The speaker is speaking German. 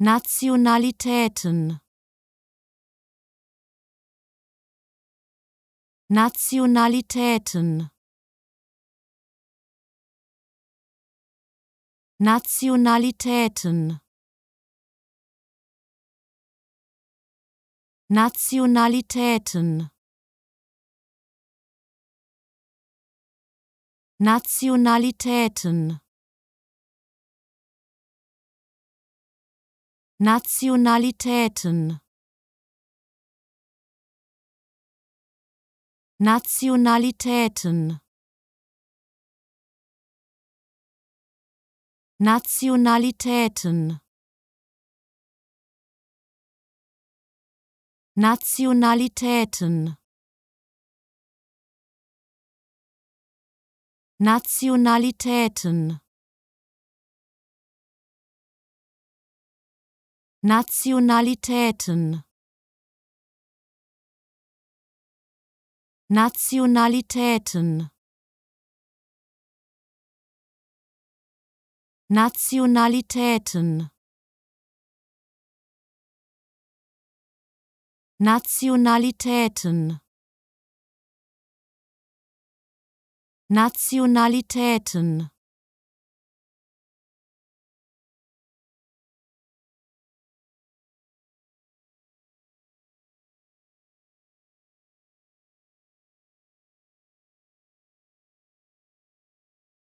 Nationalitäten Nationalitäten Nationalitäten Nationalitäten Nationalitäten Nationalitäten Nationalitäten Nationalitäten Nationalitäten Nationalitäten Nationalitäten Nationalitäten Nationalitäten Nationalitäten Nationalitäten